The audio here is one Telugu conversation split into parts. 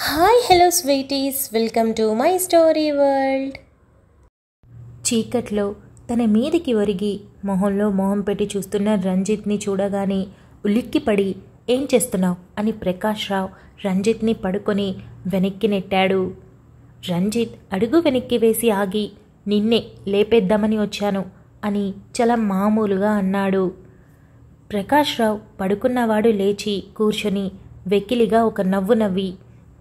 hi hello sweeties welcome to my story world చీకట్లో తన మీదికి ఒరిగి మొహంలో మొహం పెట్టి చూస్తున్న రంజిత్ని చూడగానే ఉలిక్కిపడి ఏం చేస్తున్నావు అని ప్రకాష్ రావు రంజిత్ని పడుకొని వెనక్కి నెట్టాడు రంజిత్ అడుగు వెనక్కి వేసి ఆగి నిన్నే లేపేద్దామని వచ్చాను అని చాలా మామూలుగా అన్నాడు ప్రకాష్ రావు పడుకున్నవాడు లేచి కూర్చొని వెకిలిగా ఒక నవ్వు నవ్వి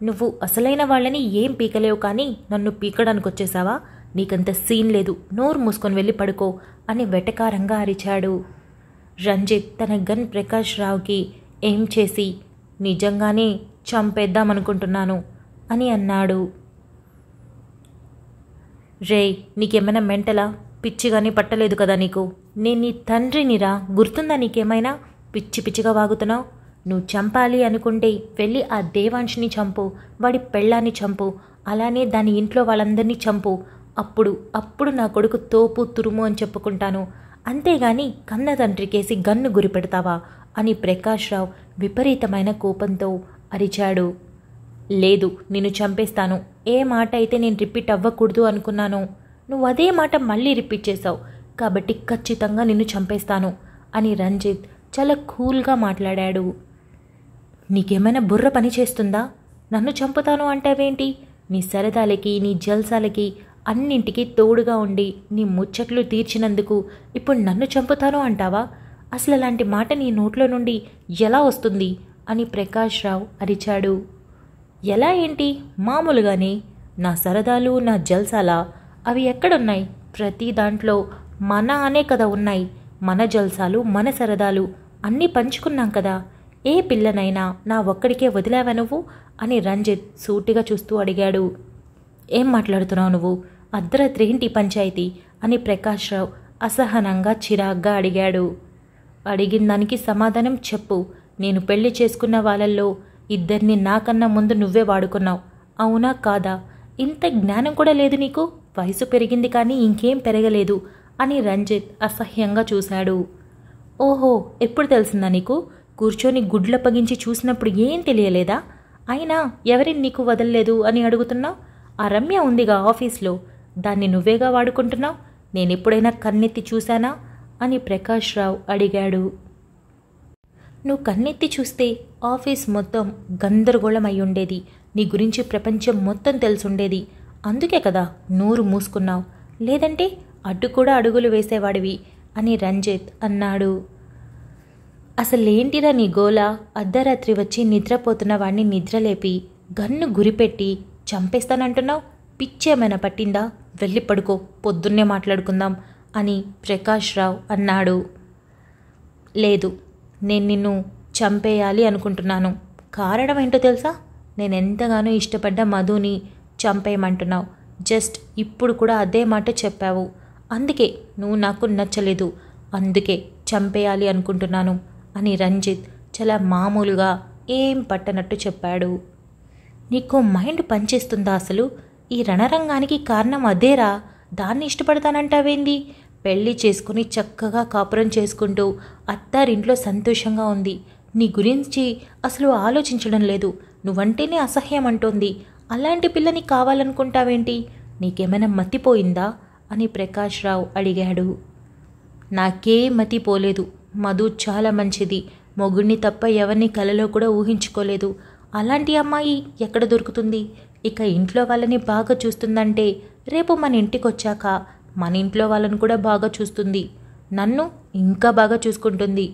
నువ్వు అసలైన వాళ్ళని ఏం పీకలేవు కానీ నన్ను పీకడానికి వచ్చేసావా నీకంత సీన్ లేదు నోరు మూసుకొని వెళ్ళి పడుకో అని వెటకారంగా అరిచాడు రంజిత్ తన గన్ ప్రకాష్ రావుకి ఏం చేసి నిజంగానే చంపేద్దామనుకుంటున్నాను అని అన్నాడు రే నీకేమైనా మెంటలా పిచ్చిగానే పట్టలేదు కదా నీకు నేను నీ తండ్రినిరా గుర్తుందా నీకేమైనా పిచ్చి పిచ్చిగా వాగుతున్నావు నువ్వు చంపాలి అనుకుంటే వెళ్ళి ఆ దేవాంష్ని చంపు వాడి పెళ్ళాన్ని చంపు అలానే దాని ఇంట్లో వాళ్ళందరినీ చంపు అప్పుడు అప్పుడు నా కొడుకు తోపు తురుము అని చెప్పుకుంటాను అంతేగాని కన్న తండ్రికేసి గన్ను గురిపెడతావా అని ప్రకాష్ రావు విపరీతమైన కోపంతో అరిచాడు లేదు నిన్ను చంపేస్తాను ఏ మాట అయితే నేను రిపీట్ అవ్వకూడదు అనుకున్నాను నువ్వు అదే మాట మళ్ళీ రిపీట్ చేశావు కాబట్టి ఖచ్చితంగా నిన్ను చంపేస్తాను అని రంజిత్ చాలా కూల్గా మాట్లాడాడు నీకేమైనా బుర్ర పని చేస్తుందా నన్ను చంపుతాను అంటావేంటి నీ సరదాలకి నీ జల్సాలకి అన్నింటికి తోడుగా ఉండి నీ ముచ్చట్లు తీర్చినందుకు ఇప్పుడు నన్ను చంపుతాను అంటావా అసలు అలాంటి మాట నీ నోట్లో నుండి ఎలా వస్తుంది అని ప్రకాష్ రావు అరిచాడు ఎలా ఏంటి మామూలుగానే నా సరదాలు నా జల్సాల అవి ఎక్కడున్నాయి ప్రతి దాంట్లో మన అనే కదా ఉన్నాయి మన జల్సాలు మన సరదాలు అన్నీ పంచుకున్నాం కదా ఏ పిల్లనైనా నా ఒక్కడికే వదిలావా నువ్వు అని రంజిత్ సూటిగా చూస్తూ అడిగాడు ఏం మాట్లాడుతున్నావు నువ్వు అర్ధరాత్రి ఏంటి పంచాయతీ అని రావు అసహనంగా చిరాగ్గా అడిగాడు అడిగిన దానికి సమాధానం చెప్పు నేను పెళ్లి చేసుకున్న వాళ్ళల్లో ఇద్దరిని నాకన్నా ముందు నువ్వే వాడుకున్నావు అవునా కాదా ఇంత జ్ఞానం కూడా లేదు నీకు వయసు పెరిగింది కానీ ఇంకేం పెరగలేదు అని రంజిత్ అసహ్యంగా చూశాడు ఓహో ఎప్పుడు తెలిసిందా నీకు కూర్చొని గుడ్ల పగించి చూసినప్పుడు ఏం తెలియలేదా అయినా ఎవరిని నీకు వదలలేదు అని అడుగుతున్నావు ఆ రమ్య ఉందిగా ఆఫీస్లో దాన్ని నువ్వేగా వాడుకుంటున్నావు నేనెప్పుడైనా కన్నెత్తి చూశానా అని ప్రకాష్ రావు అడిగాడు నువ్వు కన్నెత్తి చూస్తే ఆఫీస్ మొత్తం గందరగోళం అయి ఉండేది నీ గురించి ప్రపంచం మొత్తం తెలుసుండేది అందుకే కదా నోరు మూసుకున్నావు లేదంటే అడ్డు కూడా అడుగులు వేసేవాడివి అని రంజిత్ అన్నాడు అసలేంటిరా నీ గోల అర్ధరాత్రి వచ్చి నిద్రపోతున్న వాణ్ణి నిద్రలేపి గన్ను గురిపెట్టి చంపేస్తానంటున్నావు పిచ్చేమైనా పట్టిందా వెళ్ళి పడుకో పొద్దున్నే మాట్లాడుకుందాం అని ప్రకాష్ రావు అన్నాడు లేదు నేను నిన్ను చంపేయాలి అనుకుంటున్నాను కారణం ఏంటో తెలుసా నేను ఎంతగానో ఇష్టపడ్డ మధుని చంపేయమంటున్నావు జస్ట్ ఇప్పుడు కూడా అదే మాట చెప్పావు అందుకే నువ్వు నాకు నచ్చలేదు అందుకే చంపేయాలి అనుకుంటున్నాను అని రంజిత్ చాలా మామూలుగా ఏం పట్టనట్టు చెప్పాడు నీకు మైండ్ పనిచేస్తుందా అసలు ఈ రణరంగానికి కారణం అదేరా దాన్ని ఇష్టపడతానంటావేంది పెళ్లి చేసుకుని చక్కగా కాపురం చేసుకుంటూ అత్తారింట్లో సంతోషంగా ఉంది నీ గురించి అసలు ఆలోచించడం లేదు నువ్వంటేనే అసహ్యం అంటోంది అలాంటి పిల్లని కావాలనుకుంటావేంటి నీకేమైనా మతిపోయిందా అని ప్రకాష్ రావు అడిగాడు నాకే మతిపోలేదు మధు చాలా మంచిది మొగుడిని తప్ప ఎవరిని కలలో కూడా ఊహించుకోలేదు అలాంటి అమ్మాయి ఎక్కడ దొరుకుతుంది ఇక ఇంట్లో వాళ్ళని బాగా చూస్తుందంటే రేపు మన ఇంటికి వచ్చాక మన ఇంట్లో వాళ్ళని కూడా బాగా చూస్తుంది నన్ను ఇంకా బాగా చూసుకుంటుంది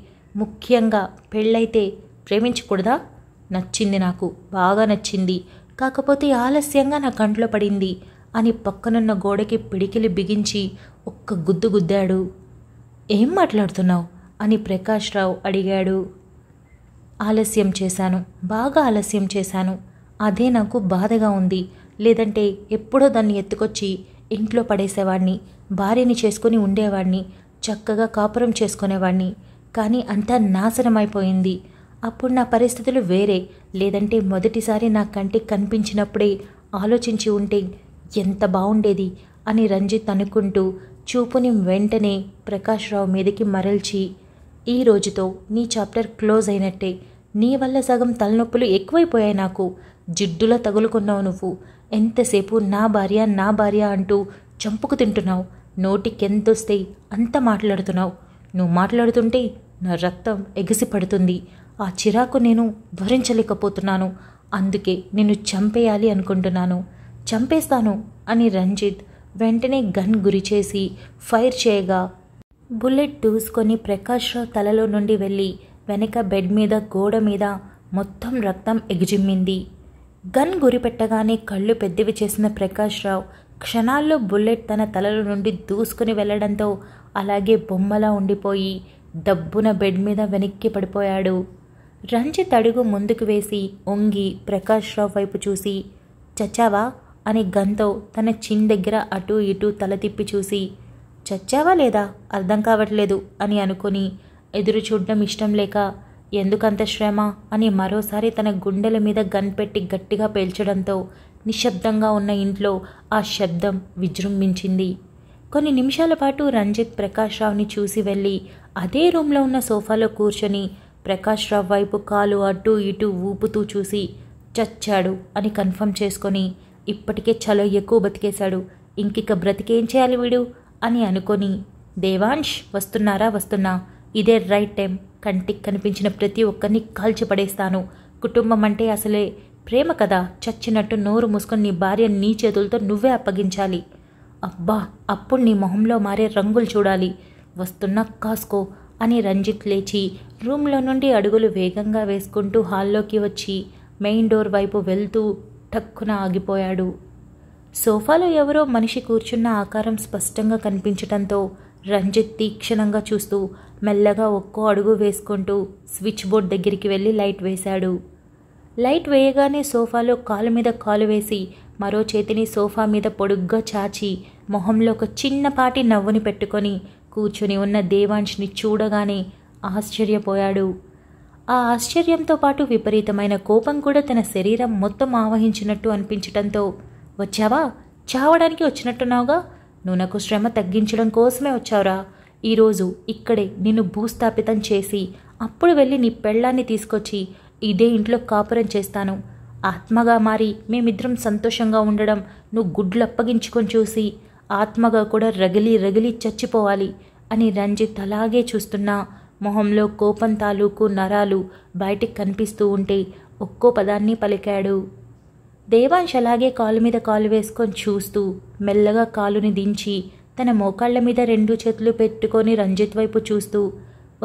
ముఖ్యంగా పెళ్ళైతే ప్రేమించకూడదా నచ్చింది నాకు బాగా నచ్చింది కాకపోతే ఆలస్యంగా నా కంట్లో పడింది అని పక్కనున్న గోడకి పిడికిలి బిగించి ఒక్క గుద్దు గుద్దాడు ఏం మాట్లాడుతున్నావు అని ప్రకాష్ రావు అడిగాడు ఆలస్యం చేశాను బాగా ఆలస్యం చేశాను అదే నాకు బాధగా ఉంది లేదంటే ఎప్పుడో దాన్ని ఎత్తుకొచ్చి ఇంట్లో పడేసేవాడిని భార్యని చేసుకుని ఉండేవాడిని చక్కగా కాపురం చేసుకునేవాడిని కానీ అంతా నాశనమైపోయింది అప్పుడు నా పరిస్థితులు వేరే లేదంటే మొదటిసారి నా కంటికి కనిపించినప్పుడే ఆలోచించి ఉంటే ఎంత బాగుండేది అని రంజిత్ అనుకుంటూ చూపుని వెంటనే ప్రకాష్ రావు మీదకి మరల్చి ఈ రోజుతో నీ చాప్టర్ క్లోజ్ అయినట్టే నీ వల్ల సగం తలనొప్పులు ఎక్కువైపోయాయి నాకు జిడ్డులా తగులుకున్నావు నువ్వు ఎంతసేపు నా భార్య నా భార్య అంటూ చంపుకు తింటున్నావు నోటికెంతొస్తే అంత మాట్లాడుతున్నావు నువ్వు మాట్లాడుతుంటే నా రక్తం ఎగిసి పడుతుంది ఆ చిరాకు నేను భరించలేకపోతున్నాను అందుకే నిన్ను చంపేయాలి అనుకుంటున్నాను చంపేస్తాను అని రంజిత్ వెంటనే గన్ గురి చేసి ఫైర్ చేయగా బుల్లెట్ దూసుకొని ప్రకాష్ రావు తలలో నుండి వెళ్ళి వెనక బెడ్ మీద గోడ మీద మొత్తం రక్తం ఎగిజిమ్మింది గన్ గురిపెట్టగానే కళ్ళు పెద్దవి చేసిన ప్రకాష్ రావు క్షణాల్లో బుల్లెట్ తన తలల నుండి దూసుకుని వెళ్లడంతో అలాగే బొమ్మలా ఉండిపోయి దబ్బున బెడ్ మీద వెనక్కి పడిపోయాడు రంచి తడుగు ముందుకు వేసి ఒంగి ప్రకాష్ రావు వైపు చూసి చచ్చావా అని గన్తో తన చిన్ దగ్గర అటూ ఇటూ తల తిప్పి చూసి చచ్చావా లేదా అర్థం కావట్లేదు అని అనుకుని ఎదురు చూడడం ఇష్టం లేక ఎందుకంత శ్రమ అని మరోసారి తన గుండెల మీద గన్ పెట్టి గట్టిగా పేల్చడంతో నిశ్శబ్దంగా ఉన్న ఇంట్లో ఆ శబ్దం విజృంభించింది కొన్ని నిమిషాల పాటు రంజిత్ ప్రకాష్ రావుని చూసి వెళ్ళి అదే రూమ్లో ఉన్న సోఫాలో కూర్చొని ప్రకాష్ రావు వైపు కాలు అటు ఇటు ఊపుతూ చూసి చచ్చాడు అని కన్ఫర్మ్ చేసుకొని ఇప్పటికే చలో ఎక్కువ బతికేశాడు ఇంకిక బ్రతికేం చేయాలి వీడు అని అనుకొని దేవాంష్ వస్తున్నారా వస్తున్నా ఇదే రైట్ టైం కంటికి కనిపించిన ప్రతి ఒక్కరిని కాల్చిపడేస్తాను కుటుంబం అంటే అసలే ప్రేమ కదా చచ్చినట్టు నోరు మూసుకొని నీ భార్య నీ చేతులతో నువ్వే అప్పగించాలి అబ్బా అప్పుడు నీ మొహంలో మారే రంగులు చూడాలి వస్తున్నా కాసుకో అని రంజిత్ లేచి రూమ్లో నుండి అడుగులు వేగంగా వేసుకుంటూ హాల్లోకి వచ్చి మెయిన్ డోర్ వైపు వెళ్తూ టక్కున ఆగిపోయాడు సోఫాలో ఎవరో మనిషి కూర్చున్న ఆకారం స్పష్టంగా కనిపించటంతో రంజిత్ తీక్షణంగా చూస్తూ మెల్లగా ఒక్కో అడుగు వేసుకుంటూ స్విచ్ బోర్డ్ దగ్గరికి వెళ్ళి లైట్ వేశాడు లైట్ వేయగానే సోఫాలో కాలు మీద కాలు వేసి మరో చేతిని సోఫా మీద పొడుగ్గా చాచి మొహంలో ఒక చిన్నపాటి నవ్వుని పెట్టుకొని కూర్చుని ఉన్న దేవాంష్ని చూడగానే ఆశ్చర్యపోయాడు ఆ ఆశ్చర్యంతో పాటు విపరీతమైన కోపం కూడా తన శరీరం మొత్తం ఆవహించినట్టు అనిపించటంతో వచ్చావా చావడానికి వచ్చినట్టున్నావుగా నువ్వు నాకు శ్రమ తగ్గించడం కోసమే వచ్చావురా ఈరోజు ఇక్కడే నిన్ను భూస్థాపితం చేసి అప్పుడు వెళ్ళి నీ పెళ్ళాన్ని తీసుకొచ్చి ఇదే ఇంట్లో కాపురం చేస్తాను ఆత్మగా మారి మేమిద్దరం సంతోషంగా ఉండడం నువ్వు గుడ్లు అప్పగించుకొని చూసి ఆత్మగా కూడా రగిలి రగిలి చచ్చిపోవాలి అని రంజిత్ అలాగే చూస్తున్నా మొహంలో కోపం తాలూకు నరాలు బయటికి కనిపిస్తూ ఉంటే ఒక్కో పదాన్ని పలికాడు దేవాంశ్ అలాగే కాలు మీద కాలు వేసుకొని చూస్తూ మెల్లగా కాలుని దించి తన మోకాళ్ల మీద రెండు చేతులు పెట్టుకొని రంజిత్ వైపు చూస్తూ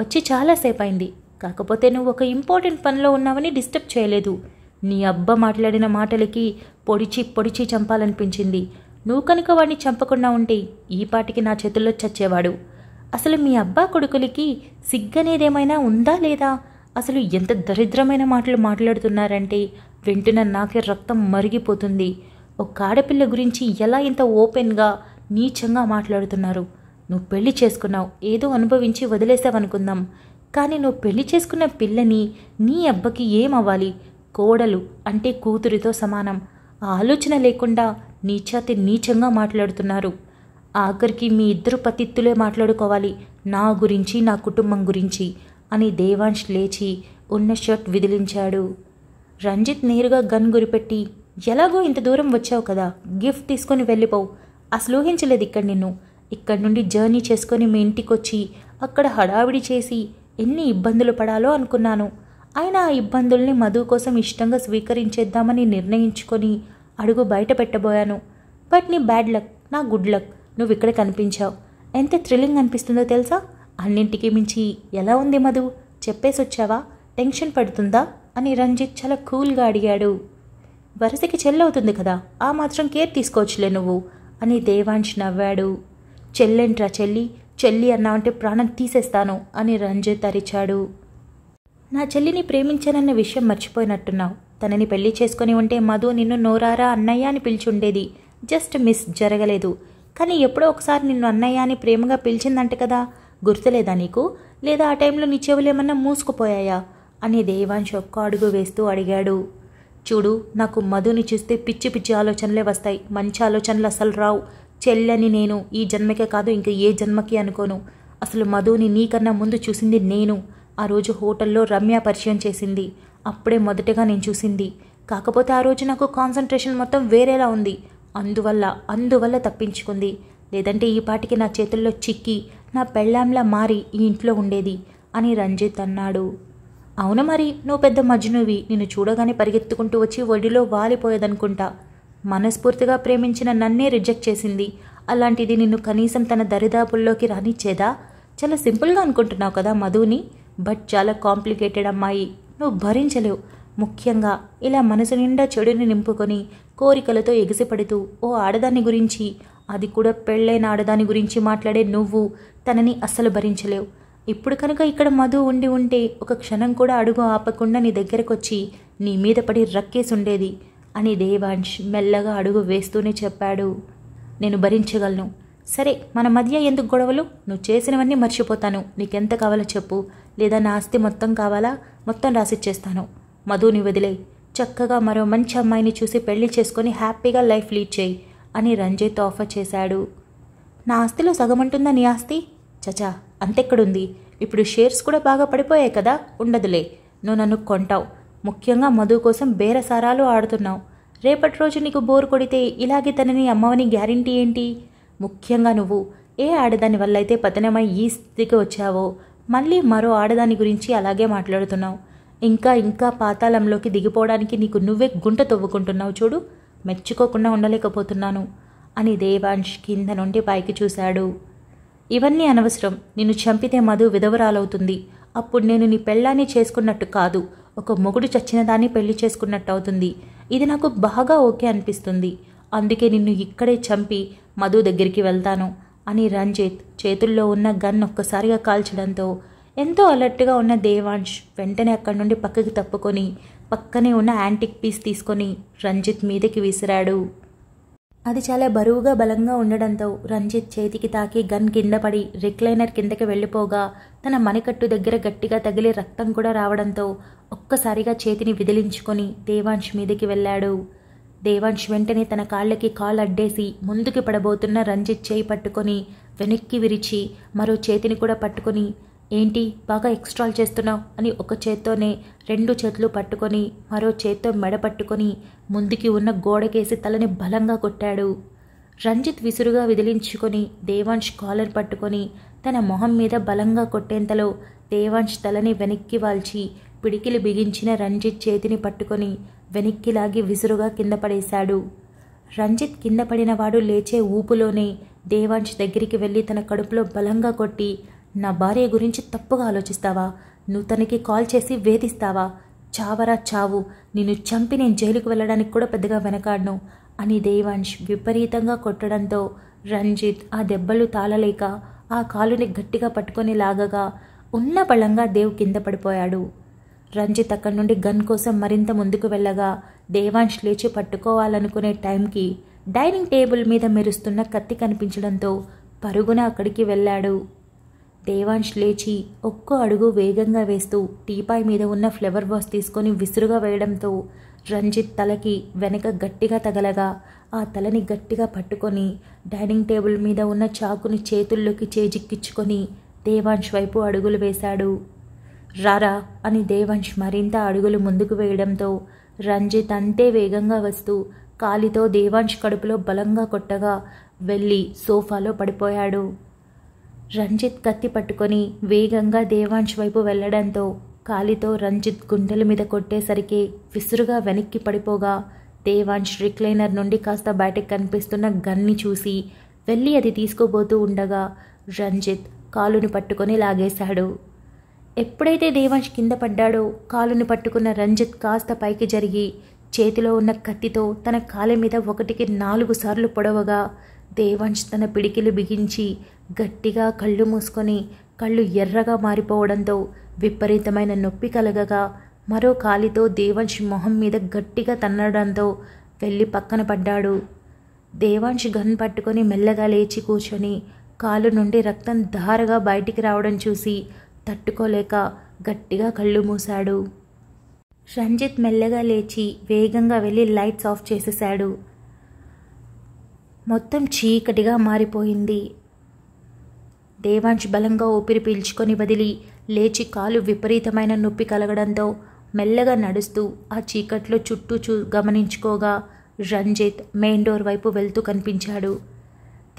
వచ్చి చాలాసేపు అయింది కాకపోతే నువ్వు ఒక ఇంపార్టెంట్ పనిలో ఉన్నావని డిస్టర్బ్ చేయలేదు నీ అబ్బ మాట్లాడిన మాటలకి పొడిచి పొడిచి చంపాలనిపించింది నువ్వు కనుక వాడిని చంపకుండా ఉంటే ఈ పాటికి నా చేతుల్లో చచ్చేవాడు అసలు మీ అబ్బా కొడుకులకి సిగ్గనేదేమైనా ఉందా లేదా అసలు ఎంత దరిద్రమైన మాటలు మాట్లాడుతున్నారంటే వింటున్న నాకే రక్తం మరిగిపోతుంది ఒక ఆడపిల్ల గురించి ఎలా ఇంత ఓపెన్గా నీచంగా మాట్లాడుతున్నారు నువ్వు పెళ్లి చేసుకున్నావు ఏదో అనుభవించి వదిలేసావనుకుందాం కానీ నువ్వు పెళ్లి చేసుకున్న పిల్లని నీ అబ్బకి ఏమవ్వాలి కోడలు అంటే కూతురితో సమానం ఆ ఆలోచన లేకుండా నీచాతి నీచంగా మాట్లాడుతున్నారు ఆఖరికి మీ ఇద్దరు పతిత్తులే మాట్లాడుకోవాలి నా గురించి నా కుటుంబం గురించి అని దేవాంష్ లేచి ఉన్న షర్ట్ విదిలించాడు రంజిత్ నేరుగా గన్ గురిపెట్టి ఎలాగో ఇంత దూరం వచ్చావు కదా గిఫ్ట్ తీసుకొని వెళ్ళిపోవు అసలుహించలేదు ఇక్కడ నిన్ను ఇక్కడ నుండి జర్నీ చేసుకొని మీ ఇంటికొచ్చి అక్కడ హడావిడి చేసి ఎన్ని ఇబ్బందులు పడాలో అనుకున్నాను ఆయన ఆ ఇబ్బందుల్ని మధు కోసం ఇష్టంగా స్వీకరించేద్దామని నిర్ణయించుకొని అడుగు బయట పెట్టబోయాను బట్ నీ బ్యాడ్ లక్ నా గుడ్ లక్ నువ్వు ఇక్కడ కనిపించావు ఎంత థ్రిల్లింగ్ అనిపిస్తుందో తెలుసా అన్నింటికి మించి ఎలా ఉంది మధు చెప్పేసి వచ్చావా టెన్షన్ పడుతుందా అని రంజిత్ చాలా కూల్గా అడిగాడు వరసకి చెల్లవుతుంది కదా ఆ మాత్రం కేర్ తీసుకోవచ్చులే నువ్వు అని దేవాన్ష్ నవ్వాడు చెల్లెంట్రా చెల్లి చెల్లి అన్నావంటే ప్రాణం తీసేస్తాను అని రంజిత్ అరిచాడు నా చెల్లిని ప్రేమించానన్న విషయం మర్చిపోయినట్టున్నావు తనని పెళ్లి చేసుకుని ఉంటే మధు నిన్ను నోరారా అన్నయ్య అని పిలిచుండేది జస్ట్ మిస్ జరగలేదు కానీ ఎప్పుడో ఒకసారి నిన్ను అన్నయ్య అని ప్రేమగా పిలిచిందంట కదా గుర్తులేదా నీకు లేదా ఆ టైంలో నీ చెవులేమన్నా మూసుకుపోయాయా అని దేవాంశ్ ఒక్క అడుగు వేస్తూ అడిగాడు చూడు నాకు మధుని చూస్తే పిచ్చి పిచ్చి ఆలోచనలే వస్తాయి మంచి ఆలోచనలు అసలు రావు చెల్లని నేను ఈ జన్మకే కాదు ఇంక ఏ జన్మకి అనుకోను అసలు మధుని నీకన్నా ముందు చూసింది నేను ఆ రోజు హోటల్లో రమ్య పరిచయం చేసింది అప్పుడే మొదటగా నేను చూసింది కాకపోతే ఆ రోజు నాకు కాన్సన్ట్రేషన్ మొత్తం వేరేలా ఉంది అందువల్ల అందువల్ల తప్పించుకుంది లేదంటే ఈ పాటికి నా చేతుల్లో చిక్కి నా పెళ్ళాంలా మారి ఈ ఇంట్లో ఉండేది అని రంజిత్ అన్నాడు అవును మరి నువ్వు పెద్ద మజ్జునువి నిన్ను చూడగానే పరిగెత్తుకుంటూ వచ్చి ఒడిలో వాలిపోయేదనుకుంటా మనస్ఫూర్తిగా ప్రేమించిన నన్నే రిజెక్ట్ చేసింది అలాంటిది నిన్ను కనీసం తన దరిదాపుల్లోకి రానిచ్చేదా చాలా సింపుల్గా అనుకుంటున్నావు కదా మధుని బట్ చాలా కాంప్లికేటెడ్ అమ్మాయి నువ్వు భరించలేవు ముఖ్యంగా ఇలా మనసు నిండా చెడుని నింపుకొని కోరికలతో ఎగిసిపడుతూ ఓ ఆడదాని గురించి అది కూడా పెళ్ళైన ఆడదాని గురించి మాట్లాడే నువ్వు తనని అస్సలు భరించలేవు ఇప్పుడు కనుక ఇక్కడ మధు ఉండి ఉంటే ఒక క్షణం కూడా అడుగు ఆపకుండా నీ దగ్గరకొచ్చి నీ మీద పడి రక్కేసి ఉండేది అని దేవాంష్ మెల్లగా అడుగు వేస్తూనే చెప్పాడు నేను భరించగలను సరే మన మధ్య ఎందుకు గొడవలు నువ్వు చేసినవన్నీ మర్చిపోతాను నీకెంత కావాలో చెప్పు లేదా నా ఆస్తి మొత్తం కావాలా మొత్తం రాసిచ్చేస్తాను మధుని వదిలే చక్కగా మరో మంచి అమ్మాయిని చూసి పెళ్లి చేసుకొని హ్యాపీగా లైఫ్ లీడ్ చేయి అని రంజిత్ ఆఫర్ చేశాడు నా ఆస్తిలో సగం అంటుందా నీ ఆస్తి చచా అంతెక్కడుంది ఇప్పుడు షేర్స్ కూడా బాగా పడిపోయాయి కదా ఉండదులే నువ్వు నన్ను కొంటావు ముఖ్యంగా మధు కోసం బేరసారాలు ఆడుతున్నావు రేపటి రోజు నీకు బోరు కొడితే ఇలాగే తనని అమ్మవని గ్యారంటీ ఏంటి ముఖ్యంగా నువ్వు ఏ ఆడదాని వల్ల అయితే పతనమై ఈ స్థితికి వచ్చావో మళ్ళీ మరో ఆడదాని గురించి అలాగే మాట్లాడుతున్నావు ఇంకా ఇంకా పాతాళంలోకి దిగిపోవడానికి నీకు నువ్వే గుంట తవ్వుకుంటున్నావు చూడు మెచ్చుకోకుండా ఉండలేకపోతున్నాను అని దేవాంష్ కింద నుండి పైకి చూశాడు ఇవన్నీ అనవసరం నిన్ను చంపితే మధు విధవరాలవుతుంది అప్పుడు నేను నీ పెళ్ళాన్ని చేసుకున్నట్టు కాదు ఒక మొగుడు చచ్చిన దాన్ని పెళ్లి చేసుకున్నట్టు అవుతుంది ఇది నాకు బాగా ఓకే అనిపిస్తుంది అందుకే నిన్ను ఇక్కడే చంపి మధు దగ్గరికి వెళ్తాను అని రంజిత్ చేతుల్లో ఉన్న గన్ ఒక్కసారిగా కాల్చడంతో ఎంతో అలర్ట్గా ఉన్న దేవాంష్ వెంటనే అక్కడి నుండి పక్కకి తప్పుకొని పక్కనే ఉన్న యాంటిక్ పీస్ తీసుకొని రంజిత్ మీదకి విసిరాడు అది చాలా బరువుగా బలంగా ఉండడంతో రంజిత్ చేతికి తాకి గన్ కింద పడి రిక్లైనర్ కిందకి వెళ్ళిపోగా తన మణికట్టు దగ్గర గట్టిగా తగిలి రక్తం కూడా రావడంతో ఒక్కసారిగా చేతిని విదిలించుకొని దేవాంష్ మీదకి వెళ్ళాడు దేవాంష్ వెంటనే తన కాళ్ళకి కాలు అడ్డేసి ముందుకి పడబోతున్న రంజిత్ చేయి పట్టుకొని వెనక్కి విరిచి మరో చేతిని కూడా పట్టుకొని ఏంటి బాగా ఎక్స్ట్రాల్ చేస్తున్నావు అని ఒక చేత్తోనే రెండు చేతులు పట్టుకొని మరో చేత్తో మెడ పట్టుకొని ముందుకి ఉన్న గోడకేసి తలని బలంగా కొట్టాడు రంజిత్ విసురుగా విదిలించుకొని దేవాంష్ కాలర్ పట్టుకొని తన మొహం మీద బలంగా కొట్టేంతలో దేవాంష్ తలని వెనక్కి వాల్చి పిడికిలి బిగించిన రంజిత్ చేతిని పట్టుకొని వెనక్కి లాగి విసురుగా కింద పడేశాడు రంజిత్ కింద పడినవాడు లేచే ఊపులోనే దేవాంష్ దగ్గరికి వెళ్ళి తన కడుపులో బలంగా కొట్టి నా భార్య గురించి తప్పుగా ఆలోచిస్తావా నువ్వు తనకి కాల్ చేసి వేధిస్తావా చావరా చావు నిన్ను చంపి నేను జైలుకు వెళ్ళడానికి కూడా పెద్దగా వెనకాడను అని దేవాంష్ విపరీతంగా కొట్టడంతో రంజిత్ ఆ దెబ్బలు తాళలేక ఆ కాలుని గట్టిగా పట్టుకొని లాగగా ఉన్న బలంగా దేవ్ కింద పడిపోయాడు రంజిత్ అక్కడి నుండి గన్ కోసం మరింత ముందుకు వెళ్ళగా దేవాంష్ లేచి పట్టుకోవాలనుకునే టైంకి డైనింగ్ టేబుల్ మీద మెరుస్తున్న కత్తి కనిపించడంతో పరుగున అక్కడికి వెళ్ళాడు దేవాంష్ లేచి ఒక్కో అడుగు వేగంగా వేస్తూ టీపాయ్ మీద ఉన్న ఫ్లవర్ వాష్ తీసుకొని విసురుగా వేయడంతో రంజిత్ తలకి వెనక గట్టిగా తగలగా ఆ తలని గట్టిగా పట్టుకొని డైనింగ్ టేబుల్ మీద ఉన్న చాకుని చేతుల్లోకి చేజిక్కించుకొని దేవాంష్ వైపు అడుగులు వేశాడు రారా అని దేవాంష్ మరింత అడుగులు ముందుకు వేయడంతో రంజిత్ అంతే వేగంగా వస్తూ కాలితో దేవాంష్ కడుపులో బలంగా కొట్టగా వెళ్ళి సోఫాలో పడిపోయాడు రంజిత్ కత్తి పట్టుకొని వేగంగా దేవాంశ్ వైపు వెళ్లడంతో కాలితో రంజిత్ గుండెల మీద కొట్టేసరికి విసురుగా వెనక్కి పడిపోగా దేవాంష్ రిక్లైనర్ నుండి కాస్త బయటకు కనిపిస్తున్న గన్ని చూసి వెళ్ళి అది తీసుకోబోతూ ఉండగా రంజిత్ కాలుని పట్టుకొని లాగేశాడు ఎప్పుడైతే దేవాంష్ కింద పడ్డాడో కాలుని పట్టుకున్న రంజిత్ కాస్త పైకి జరిగి చేతిలో ఉన్న కత్తితో తన కాలి మీద ఒకటికి నాలుగు సార్లు పొడవగా దేవాంశ్ తన పిడికిలు బిగించి గట్టిగా కళ్ళు మూసుకొని కళ్ళు ఎర్రగా మారిపోవడంతో విపరీతమైన నొప్పి కలగగా మరో కాలితో దేవాంశ్ మొహం మీద గట్టిగా తన్నడంతో వెళ్ళి పక్కన పడ్డాడు దేవాంశ్ గన్ పట్టుకొని మెల్లగా లేచి కూర్చొని కాలు నుండి రక్తం ధారగా బయటికి రావడం చూసి తట్టుకోలేక గట్టిగా కళ్ళు మూశాడు రంజిత్ మెల్లగా లేచి వేగంగా వెళ్ళి లైట్స్ ఆఫ్ చేసేశాడు మొత్తం చీకటిగా మారిపోయింది దేవాంశ్ బలంగా ఊపిరి పీల్చుకొని వదిలి లేచి కాలు విపరీతమైన నొప్పి కలగడంతో మెల్లగా నడుస్తూ ఆ చీకట్లో చుట్టూ చూ గమనించుకోగా రంజిత్ మెయిన్ డోర్ వైపు వెళ్తూ కనిపించాడు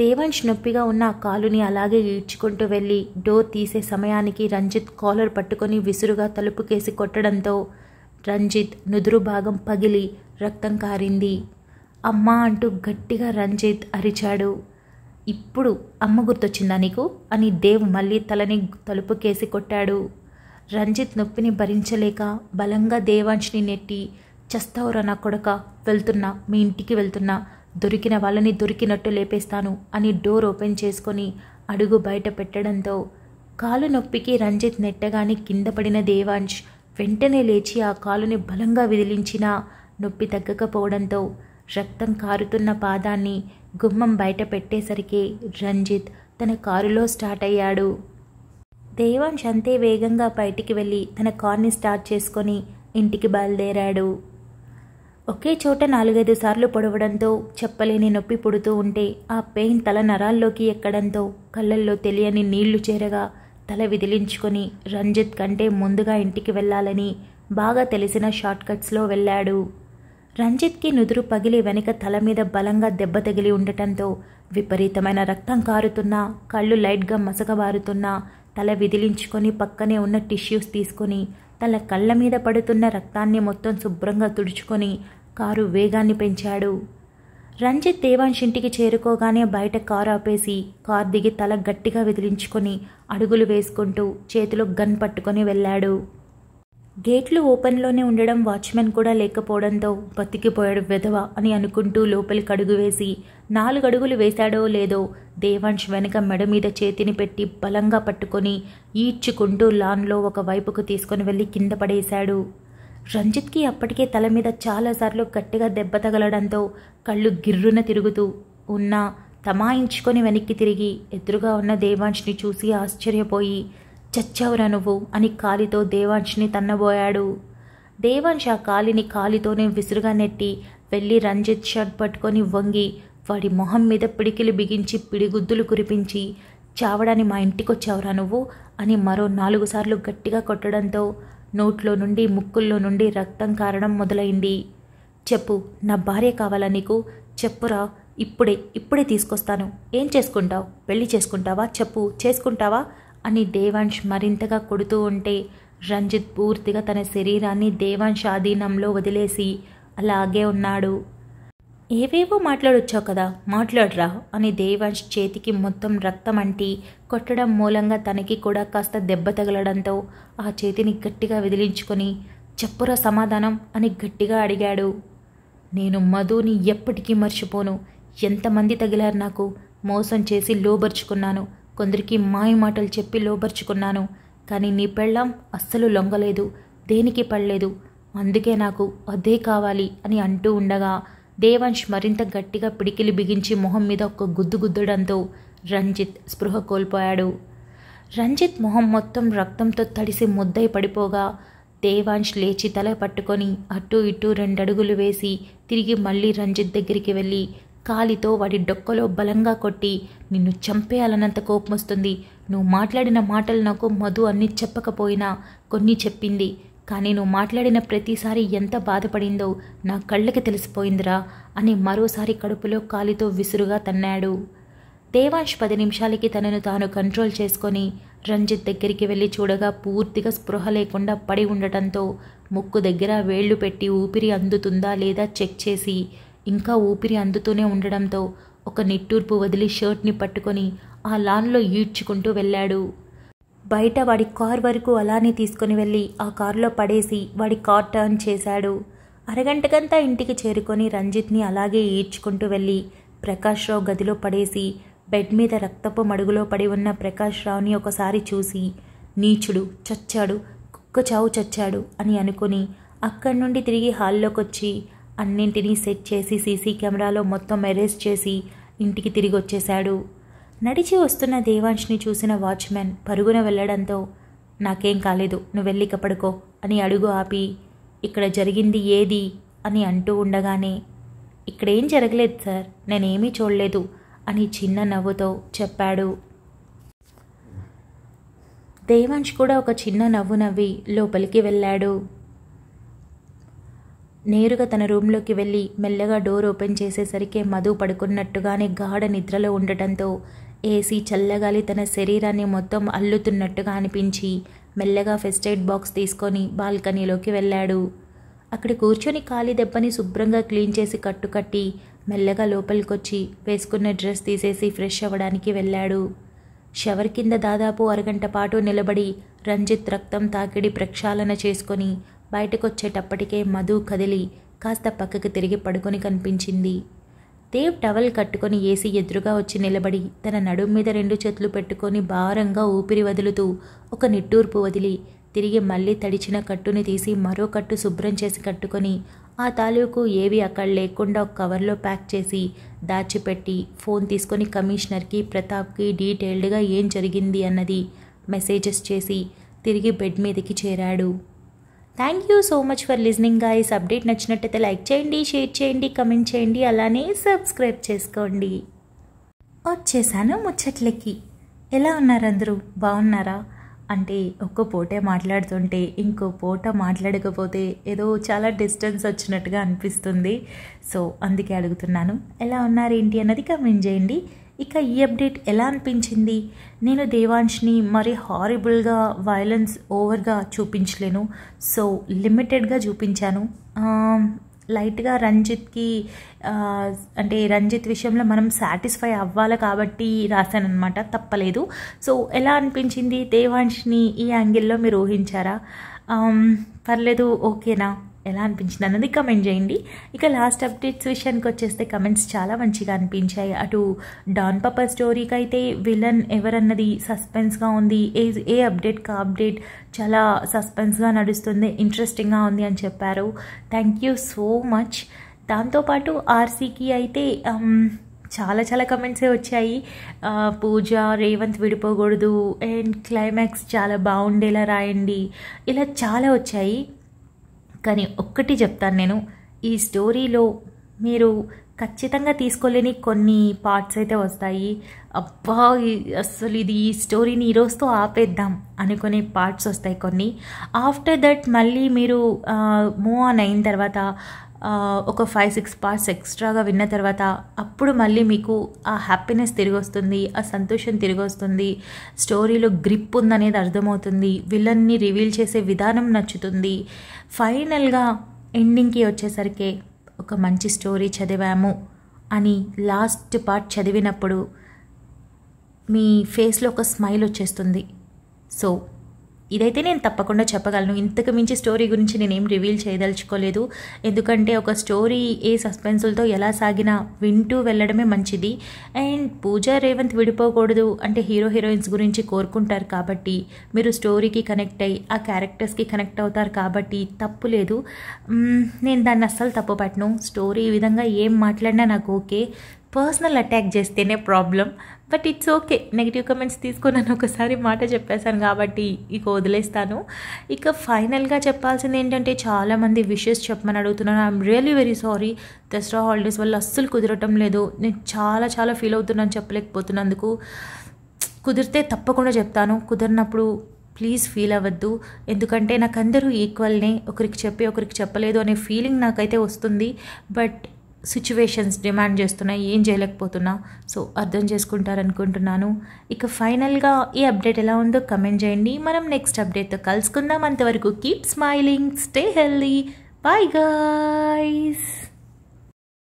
దేవాంశ్ నొప్పిగా ఉన్న ఆ కాలుని అలాగే ఈడ్చుకుంటూ వెళ్ళి డోర్ తీసే సమయానికి రంజిత్ కాలర్ పట్టుకొని విసురుగా తలుపుకేసి కొట్టడంతో రంజిత్ నుదురు భాగం పగిలి రక్తం కారింది అమ్మా అంటూ గట్టిగా రంజిత్ అరిచాడు ఇప్పుడు అమ్మ గుర్తొచ్చిందా నీకు అని దేవ్ మళ్ళీ తలని తలుపుకేసి కొట్టాడు రంజిత్ నొప్పిని భరించలేక బలంగా దేవాంశిని నెట్టి చస్తావురా నా కొడక వెళ్తున్నా మీ ఇంటికి వెళ్తున్నా దొరికిన వాళ్ళని దొరికినట్టు లేపేస్తాను అని డోర్ ఓపెన్ చేసుకొని అడుగు బయట పెట్టడంతో కాలు నొప్పికి రంజిత్ నెట్టగానే కింద పడిన దేవాంశ్ వెంటనే లేచి ఆ కాలుని బలంగా విదిలించినా నొప్పి తగ్గకపోవడంతో రక్తం కారుతున్న పాదాన్ని గుమ్మం బయట పెట్టేసరికి రంజిత్ తన కారులో స్టార్ట్ అయ్యాడు దేవాంశ్ అంతే వేగంగా బయటికి వెళ్ళి తన కార్ని స్టార్ట్ చేసుకొని ఇంటికి బయలుదేరాడు ఒకే చోట నాలుగైదు సార్లు పొడవడంతో చెప్పలేని నొప్పి పుడుతూ ఉంటే ఆ పెయిన్ తల నరాల్లోకి ఎక్కడంతో కళ్ళల్లో తెలియని నీళ్లు చేరగా తల విదిలించుకొని రంజిత్ కంటే ముందుగా ఇంటికి వెళ్ళాలని బాగా తెలిసిన షార్ట్కట్స్లో వెళ్ళాడు రంజిత్కి నుదురు పగిలి వెనుక తల మీద బలంగా దెబ్బ తగిలి ఉండటంతో విపరీతమైన రక్తం కారుతున్నా కళ్ళు లైట్గా మసకబారుతున్నా తల విదిలించుకొని పక్కనే ఉన్న టిష్యూస్ తీసుకొని తల కళ్ళ మీద పడుతున్న రక్తాన్ని మొత్తం శుభ్రంగా తుడుచుకొని కారు వేగాన్ని పెంచాడు రంజిత్ దేవాన్షింటికి చేరుకోగానే బయట కారు ఆపేసి కారు దిగి తల గట్టిగా విదిలించుకొని అడుగులు వేసుకుంటూ చేతిలో గన్ పట్టుకొని వెళ్ళాడు గేట్లు ఓపెన్లోనే ఉండడం వాచ్మెన్ కూడా లేకపోవడంతో బతికిపోయాడు వెధవ అని అనుకుంటూ లోపలికి అడుగు వేసి నాలుగడుగులు వేశాడో లేదో దేవాంష్ వెనక మెడ మీద చేతిని పెట్టి బలంగా పట్టుకొని ఈడ్చుకుంటూ లాన్లో ఒక వైపుకు తీసుకొని వెళ్ళి కింద పడేశాడు రంజిత్కి అప్పటికే తల మీద చాలాసార్లు గట్టిగా దెబ్బ తగలడంతో కళ్ళు గిర్రున తిరుగుతూ ఉన్నా తమాయించుకొని వెనక్కి తిరిగి ఎదురుగా ఉన్న దేవాంష్ని చూసి ఆశ్చర్యపోయి చచ్చావురా నువ్వు అని కాలితో దేవాంష్ని తన్నబోయాడు దేవాంశ్ ఆ కాలిని కాలితోనే విసురుగా నెట్టి వెళ్ళి రంజిత్ షర్ట్ పట్టుకొని వంగి వాడి మొహం మీద పిడికిలు బిగించి పిడిగుద్దులు కురిపించి చావడాన్ని మా ఇంటికొచ్చావురా నువ్వు అని మరో నాలుగు సార్లు గట్టిగా కొట్టడంతో నోట్లో నుండి ముక్కుల్లో నుండి రక్తం కారడం మొదలైంది చెప్పు నా భార్య కావాలా నీకు చెప్పురా ఇప్పుడే ఇప్పుడే తీసుకొస్తాను ఏం చేసుకుంటావు పెళ్లి చేసుకుంటావా చెప్పు చేసుకుంటావా అని దేవాంష్ మరింతగా కొడుతూ ఉంటే రంజిత్ పూర్తిగా తన శరీరాన్ని దేవాంశ్ ఆధీనంలో వదిలేసి అలాగే ఉన్నాడు ఏవేవో మాట్లాడొచ్చావు కదా మాట్లాడరా అని దేవాంశ్ చేతికి మొత్తం రక్తం అంటి కొట్టడం మూలంగా తనకి కూడా కాస్త దెబ్బ తగలడంతో ఆ చేతిని గట్టిగా వదిలించుకొని చెప్పురా సమాధానం అని గట్టిగా అడిగాడు నేను మధుని ఎప్పటికీ మర్చిపోను ఎంతమంది తగిలారు నాకు మోసం చేసి లోబర్చుకున్నాను కొందరికి మాయ మాటలు చెప్పి లోపరుచుకున్నాను కానీ నీ పెళ్ళాం అస్సలు లొంగలేదు దేనికి పడలేదు అందుకే నాకు అదే కావాలి అని అంటూ ఉండగా దేవాంష్ మరింత గట్టిగా పిడికిలి బిగించి మొహం మీద ఒక గుద్దు గుద్దడంతో రంజిత్ స్పృహ కోల్పోయాడు రంజిత్ మొహం మొత్తం రక్తంతో తడిసి ముద్దై పడిపోగా దేవాంష్ లేచి తల పట్టుకొని అటు ఇటు రెండడుగులు వేసి తిరిగి మళ్ళీ రంజిత్ దగ్గరికి వెళ్ళి కాలితో వాడి డొక్కలో బలంగా కొట్టి నిన్ను చంపేయాలన్నంత కోపం వస్తుంది నువ్వు మాట్లాడిన మాటలు నాకు మధు అన్ని చెప్పకపోయినా కొన్ని చెప్పింది కానీ నువ్వు మాట్లాడిన ప్రతిసారి ఎంత బాధపడిందో నా కళ్ళకి తెలిసిపోయిందిరా అని మరోసారి కడుపులో కాలితో విసురుగా తన్నాడు దేవాంష్ పది నిమిషాలకి తనను తాను కంట్రోల్ చేసుకొని రంజిత్ దగ్గరికి వెళ్ళి చూడగా పూర్తిగా స్పృహ లేకుండా పడి ఉండటంతో ముక్కు దగ్గర వేళ్లు పెట్టి ఊపిరి అందుతుందా లేదా చెక్ చేసి ఇంకా ఊపిరి అందుతూనే ఉండడంతో ఒక నిట్టూర్పు వదిలి షర్ట్ని పట్టుకొని ఆ లాన్లో ఈడ్చుకుంటూ వెళ్ళాడు బయట వాడి కార్ వరకు అలానే తీసుకుని వెళ్ళి ఆ కారులో పడేసి వాడి కార్ టర్న్ చేశాడు అరగంటకంతా ఇంటికి చేరుకొని రంజిత్ని అలాగే ఈడ్చుకుంటూ వెళ్ళి ప్రకాష్రావు గదిలో పడేసి బెడ్ మీద రక్తపు మడుగులో పడి ఉన్న ప్రకాష్రావుని ఒకసారి చూసి నీచుడు చచ్చాడు కుక్క చావు చచ్చాడు అని అనుకుని అక్కడి నుండి తిరిగి హాల్లోకొచ్చి అన్నింటినీ సెట్ చేసి సీసీ కెమెరాలో మొత్తం అరెస్ట్ చేసి ఇంటికి తిరిగి వచ్చేశాడు నడిచి వస్తున్న దేవాంష్ని చూసిన వాచ్మెన్ పరుగున వెళ్ళడంతో నాకేం కాలేదు నువ్వు వెళ్ళి పడుకో అని అడుగు ఆపి ఇక్కడ జరిగింది ఏది అని అంటూ ఉండగానే ఇక్కడేం జరగలేదు సార్ నేనేమీ చూడలేదు అని చిన్న నవ్వుతో చెప్పాడు దేవాంష్ కూడా ఒక చిన్న నవ్వు నవ్వి లోపలికి వెళ్ళాడు నేరుగా తన రూంలోకి వెళ్ళి మెల్లగా డోర్ ఓపెన్ చేసేసరికి మధు పడుకున్నట్టుగానే గాఢ నిద్రలో ఉండటంతో ఏసీ చల్లగాలి తన శరీరాన్ని మొత్తం అల్లుతున్నట్టుగా అనిపించి మెల్లగా ఫెస్ట్ ఎయిడ్ బాక్స్ తీసుకొని బాల్కనీలోకి వెళ్ళాడు అక్కడ కూర్చొని ఖాళీ దెబ్బని శుభ్రంగా క్లీన్ చేసి కట్టుకట్టి మెల్లగా లోపలికొచ్చి వేసుకున్న డ్రెస్ తీసేసి ఫ్రెష్ అవ్వడానికి వెళ్ళాడు షవర్ కింద దాదాపు అరగంట పాటు నిలబడి రంజిత్ రక్తం తాకిడి ప్రక్షాళన చేసుకొని బయటకొచ్చేటప్పటికే మధు కదిలి కాస్త పక్కకు తిరిగి పడుకొని కనిపించింది దేవ్ టవల్ కట్టుకొని ఏసీ ఎదురుగా వచ్చి నిలబడి తన నడుం మీద రెండు చేతులు పెట్టుకొని భారంగా ఊపిరి వదులుతూ ఒక నిట్టూర్పు వదిలి తిరిగి మళ్ళీ తడిచిన కట్టుని తీసి మరో కట్టు శుభ్రం చేసి కట్టుకొని ఆ తాలూకు ఏవి అక్కడ లేకుండా ఒక కవర్లో ప్యాక్ చేసి దాచిపెట్టి ఫోన్ తీసుకొని కమిషనర్కి ప్రతాప్కి డీటెయిల్డ్గా ఏం జరిగింది అన్నది మెసేజెస్ చేసి తిరిగి బెడ్ మీదకి చేరాడు thank you so much for listening guys update నచ్చినట్టయితే లైక్ చేయండి షేర్ చేయండి కమెంట్ చేయండి అలానే సబ్స్క్రైబ్ చేసుకోండి వచ్చేసాను ముచ్చట్లకి ఎలా ఉన్నారు అందరూ బాగున్నారా అంటే ఒక్క పూటే మాట్లాడుతుంటే ఇంకో పూట మాట్లాడకపోతే ఏదో చాలా డిస్టెన్స్ వచ్చినట్టుగా అనిపిస్తుంది సో అందుకే అడుగుతున్నాను ఎలా ఉన్నారు ఏంటి అన్నది కమెంట్ చేయండి ఇక ఈ అప్డేట్ ఎలా అనిపించింది నేను దేవాన్ష్ని మరి హారిబుల్గా వైలెన్స్ ఓవర్గా చూపించలేను సో లిమిటెడ్గా చూపించాను లైట్గా రంజిత్కి అంటే రంజిత్ విషయంలో మనం సాటిస్ఫై అవ్వాలి కాబట్టి రాశానమాట తప్పలేదు సో ఎలా అనిపించింది దేవాన్ష్ని ఈ యాంగిల్లో మీరు ఊహించారా పర్లేదు ఓకేనా ఎలా అనిపించింది అన్నది కమెంట్ చేయండి ఇక లాస్ట్ అప్డేట్స్ విషయానికి వచ్చేస్తే కమెంట్స్ చాలా మంచిగా అనిపించాయి అటు డాన్ పప్ప స్టోరీకి అయితే విలన్ ఎవరన్నది సస్పెన్స్గా ఉంది ఏ ఏ అప్డేట్ కా అప్డేట్ చాలా సస్పెన్స్గా నడుస్తుంది ఇంట్రెస్టింగ్గా ఉంది అని చెప్పారు థ్యాంక్ యూ సో మచ్ దాంతోపాటు ఆర్సీకి అయితే um, చాలా చాలా కమెంట్సే వచ్చాయి పూజ రేవంత్ విడిపోకూడదు అండ్ క్లైమాక్స్ చాలా బాగుండేలా రాయండి ఇలా చాలా వచ్చాయి కానీ ఒక్కటి చెప్తాను నేను ఈ స్టోరీలో మీరు ఖచ్చితంగా తీసుకోలేని కొన్ని పార్ట్స్ అయితే వస్తాయి అబ్బా అసలు ఇది ఈ స్టోరీని ఈరోజుతో ఆపేద్దాం అనుకునే పార్ట్స్ వస్తాయి కొన్ని ఆఫ్టర్ దట్ మళ్ళీ మీరు మూవ్ ఆన్ అయిన తర్వాత ఒక ఫైవ్ సిక్స్ పార్ట్స్ ఎక్స్ట్రాగా విన్న తర్వాత అప్పుడు మళ్ళీ మీకు ఆ హ్యాపీనెస్ తిరిగి వస్తుంది ఆ సంతోషం తిరిగి వస్తుంది స్టోరీలో గ్రిప్ ఉందనేది అర్థమవుతుంది విలన్ని రివీల్ చేసే విధానం నచ్చుతుంది ఫైనల్గా ఎండింగ్కి వచ్చేసరికి ఒక మంచి స్టోరీ చదివాము అని లాస్ట్ పార్ట్ చదివినప్పుడు మీ ఫేస్లో ఒక స్మైల్ వచ్చేస్తుంది సో ఇదైతే నేను తప్పకుండా చెప్పగలను ఇంతకు మించి స్టోరీ గురించి నేనేం రివీల్ చేయదలుచుకోలేదు ఎందుకంటే ఒక స్టోరీ ఏ సస్పెన్సులతో ఎలా సాగినా వింటూ వెళ్ళడమే మంచిది అండ్ పూజా రేవంత్ విడిపోకూడదు అంటే హీరో హీరోయిన్స్ గురించి కోరుకుంటారు కాబట్టి మీరు స్టోరీకి కనెక్ట్ అయ్యి ఆ క్యారెక్టర్స్కి కనెక్ట్ అవుతారు కాబట్టి తప్పు లేదు నేను దాన్ని అస్సలు తప్పు పట్టను స్టోరీ ఈ విధంగా ఏం మాట్లాడినా నాకు ఓకే పర్సనల్ అటాక్ చేస్తేనే problem but it's okay negative comments తీసుకున్నాను ఒకసారి మాట చెప్పేశాను కాబట్టి ఇక వదిలేస్తాను ఇక ఫైనల్గా చెప్పాల్సింది ఏంటంటే చాలామంది విషెస్ చెప్పమని అడుగుతున్నాను I'm really very sorry Dasara holidays వల్ల అస్సలు కుదరటం లేదు నేను చాలా చాలా ఫీల్ అవుతున్నాను చెప్పలేకపోతున్నందుకు కుదిరితే తప్పకుండా చెప్తాను కుదిరినప్పుడు ప్లీజ్ ఫీల్ అవ్వద్దు ఎందుకంటే నాకు అందరూ ఈక్వల్నే ఒకరికి చెప్పి ఒకరికి చెప్పలేదు అనే ఫీలింగ్ నాకైతే వస్తుంది బట్ సిచ్యువేషన్స్ డిమాండ్ చేస్తున్నాయి ఏం చేయలేకపోతున్నా సో అర్థం చేసుకుంటారనుకుంటున్నాను ఇక ఫైనల్గా ఈ అప్డేట్ ఎలా ఉందో కమెంట్ చేయండి మనం నెక్స్ట్ అప్డేట్తో కలుసుకుందాం అంతవరకు keep smiling stay healthy bye guys